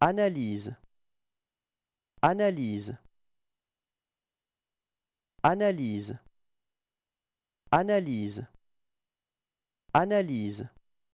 Analyse Analyse Analyse Analyse Analyse